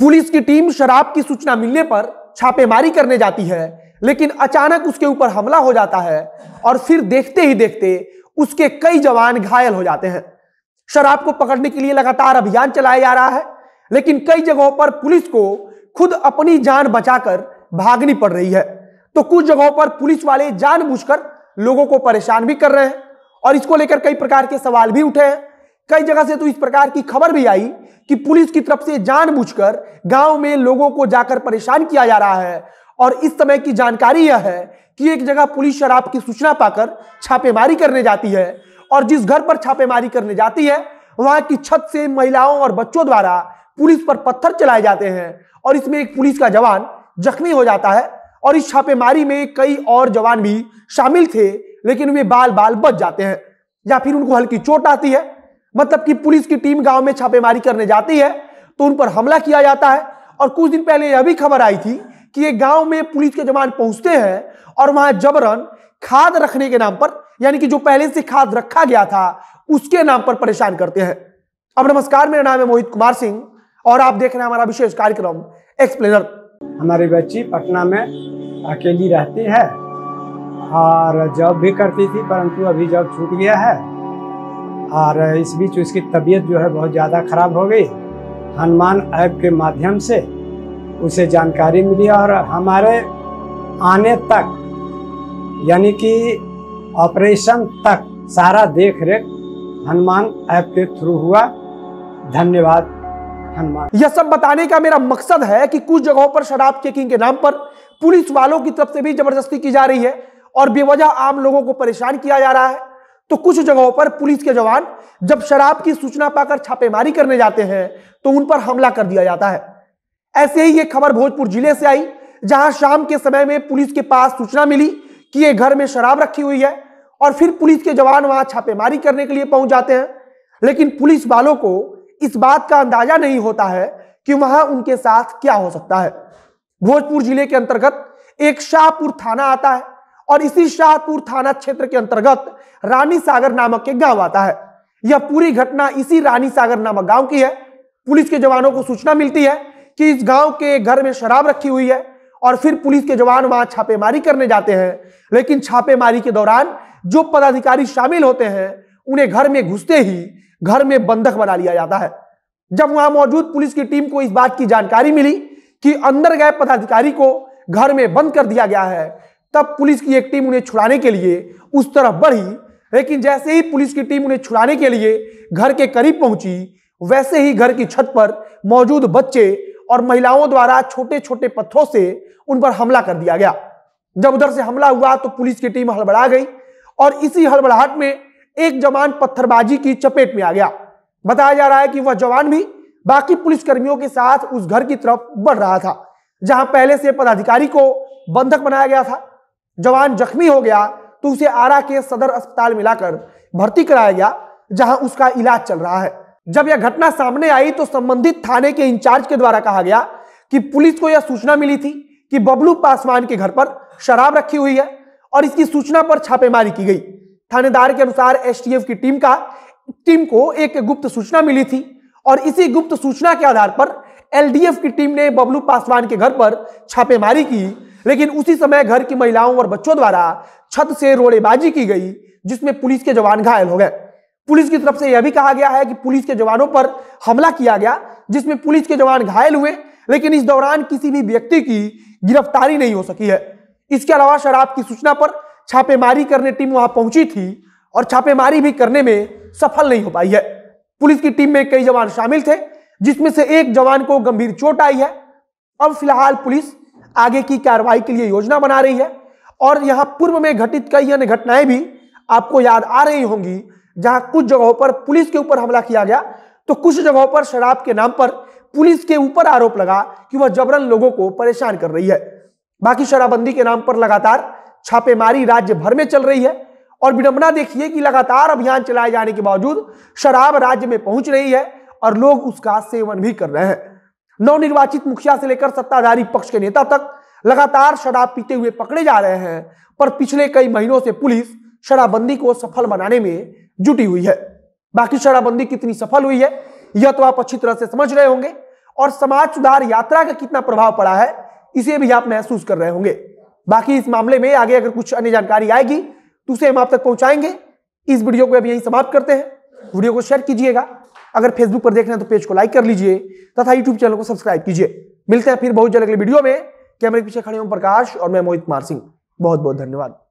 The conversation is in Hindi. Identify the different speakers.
Speaker 1: पुलिस की टीम शराब की सूचना मिलने पर छापेमारी करने जाती है लेकिन अचानक उसके ऊपर हमला हो जाता है और फिर देखते ही देखते उसके कई जवान घायल हो जाते हैं शराब को पकड़ने के लिए लगातार अभियान चलाया जा रहा है लेकिन कई जगहों पर पुलिस को खुद अपनी जान बचाकर भागनी पड़ रही है तो कुछ जगहों पर पुलिस वाले जानबूझकर लोगों को परेशान भी कर रहे हैं और इसको लेकर कई प्रकार के सवाल भी उठे हैं कई जगह से तो इस प्रकार की खबर भी आई कि पुलिस की तरफ से जानबूझकर गांव में लोगों को जाकर परेशान किया जा रहा है और इस समय की जानकारी यह है कि एक जगह पुलिस शराब की सूचना पाकर छापेमारी करने जाती है और जिस घर पर छापेमारी करने जाती है वहां की छत से महिलाओं और बच्चों द्वारा पुलिस पर पत्थर चलाए जाते हैं और इसमें एक पुलिस का जवान जख्मी हो जाता है और इस छापेमारी में कई और जवान भी शामिल थे लेकिन वे बाल बाल बच जाते हैं या फिर उनको हल्की चोट आती है मतलब कि पुलिस की टीम गांव में छापेमारी करने जाती है तो उन पर हमला किया जाता है और कुछ दिन पहले यह भी खबर आई थी कि ये गांव में पुलिस के जवान पहुंचते हैं और वहां जबरन खाद रखने के नाम पर यानी कि जो पहले से खाद रखा गया था उसके नाम पर परेशान करते हैं अब नमस्कार मेरा नाम है मोहित कुमार सिंह और आप देख रहे हैं हमारा विशेष कार्यक्रम एक्सप्लेनर हमारी बच्ची पटना में अकेली रहती है और जॉब भी करती थी परंतु अभी जॉब छूट गया है और इस बीच उसकी तबीयत जो है बहुत ज़्यादा ख़राब हो गई हनुमान ऐप के माध्यम से उसे जानकारी मिली और हमारे आने तक यानी कि ऑपरेशन तक सारा देख रेख हनुमान ऐप के थ्रू हुआ धन्यवाद हनुमान यह सब बताने का मेरा मकसद है कि कुछ जगहों पर शराब चेकिंग के नाम पर पुलिस वालों की तरफ से भी जबरदस्ती की जा रही है और बेवजह आम लोगों को परेशान किया जा रहा है तो कुछ जगहों पर पुलिस के जवान जब शराब की सूचना पाकर छापेमारी करने जाते हैं तो उन पर हमला कर दिया जाता है ऐसे ही एक खबर भोजपुर जिले से आई जहां शाम के समय में पुलिस के पास सूचना मिली कि ये घर में शराब रखी हुई है और फिर पुलिस के जवान वहां छापेमारी करने के लिए पहुंच जाते हैं लेकिन पुलिस वालों को इस बात का अंदाजा नहीं होता है कि वहां उनके साथ क्या हो सकता है भोजपुर जिले के अंतर्गत एक शाहपुर थाना आता है और इसी शाहपुर थाना क्षेत्र के अंतर्गत रानी सागर नामक के गांव आता है यह पूरी घटना इसी रानी सागर नामक गांव की है पुलिस के जवानों को सूचना मिलती है कि इस गांव के घर में शराब रखी हुई है और फिर पुलिस के जवान वहां छापेमारी करने जाते हैं लेकिन छापेमारी के दौरान जो पदाधिकारी शामिल होते हैं उन्हें घर में घुसते ही घर में बंधक बना लिया जाता है जब वहां मौजूद पुलिस की टीम को इस बात की जानकारी मिली कि अंदर गए पदाधिकारी को घर में बंद कर दिया गया है तब पुलिस की एक टीम उन्हें छुड़ाने के लिए उस तरफ बढ़ी लेकिन जैसे ही पुलिस की टीम उन्हें छुड़ाने के लिए घर के करीब पहुंची वैसे ही घर की छत पर मौजूद बच्चे और महिलाओं द्वारा छोटे छोटे पत्थरों से उन पर हमला कर दिया गया जब उधर से हमला हुआ तो पुलिस की टीम हड़बड़ा गई और इसी हड़बड़ाहट में एक जवान पत्थरबाजी की चपेट में आ गया बताया जा रहा है कि वह जवान भी बाकी पुलिसकर्मियों के साथ उस घर की तरफ बढ़ रहा था जहां पहले से पदाधिकारी को बंधक बनाया गया था जवान जख्मी हो गया तो उसे आरा के सदर अस्पताल मिलाकर भर्ती कराया गया जहां उसका इलाज चल रहा है जब यह घटना सामने आई तो संबंधित थाने के इंचार्ज के द्वारा कहा गया कि पुलिस को यह सूचना मिली थी कि बबलू पासवान के घर पर शराब रखी हुई है और इसकी सूचना पर छापेमारी की गई थानेदार के अनुसार एसटीएफ की टीम का टीम को एक गुप्त सूचना मिली थी और इसी गुप्त सूचना के आधार पर एलडीएफ की टीम ने बबलू पासवान के घर पर छापेमारी की लेकिन उसी समय घर की महिलाओं और बच्चों द्वारा छत से रोड़ेबाजी की गई जिसमें पुलिस के जवान घायल हो गए पुलिस की तरफ से यह भी कहा गया है कि पुलिस के जवानों पर हमला किया गया जिसमें पुलिस के जवान घायल हुए लेकिन इस दौरान किसी भी व्यक्ति की गिरफ्तारी नहीं हो सकी है इसके अलावा शराब की सूचना पर छापेमारी करने टीम वहां पहुंची थी और छापेमारी भी करने में सफल नहीं हो पाई है पुलिस की टीम में कई जवान शामिल थे जिसमें से एक जवान को गंभीर चोट आई है अब फिलहाल पुलिस आगे की कार्रवाई के लिए योजना बना रही है और यहाँ पूर्व में घटित कई अन्य घटनाएं भी आपको याद आ रही होंगी जहां कुछ जगहों पर पुलिस के ऊपर हमला किया गया तो कुछ जगहों पर शराब के नाम पर पुलिस के ऊपर आरोप लगा कि वह जबरन लोगों को परेशान कर रही है बाकी शराबबंदी के नाम पर लगातार छापेमारी राज्य भर में चल रही है और विडंबना देखिए कि लगातार अभियान चलाए जाने के बावजूद शराब राज्य में पहुंच रही है और लोग उसका सेवन भी कर रहे हैं नवनिर्वाचित मुखिया से लेकर सत्ताधारी पक्ष के नेता तक लगातार शराब पीते हुए पकड़े जा रहे हैं पर पिछले कई महीनों से पुलिस शराबबंदी को सफल बनाने में जुटी हुई है बाकी शराबबंदी कितनी सफल हुई है यह तो आप अच्छी तरह से समझ रहे होंगे और समाज सुधार यात्रा का कितना प्रभाव पड़ा है इसे भी आप महसूस कर रहे होंगे बाकी इस मामले में आगे अगर कुछ अन्य जानकारी आएगी तो उसे हम आप तक पहुंचाएंगे इस वीडियो को अब यही समाप्त करते हैं वीडियो को शेयर कीजिएगा अगर फेसबुक पर देख रहे हैं तो पेज को लाइक कर लीजिए तथा यूट्यूब चैनल को सब्सक्राइब कीजिए मिलते हैं फिर बहुत जल्द अगले वीडियो में कैमरे के पीछे खड़े हूं प्रकाश और मैं मोहित कुमार सिंह बहुत बहुत धन्यवाद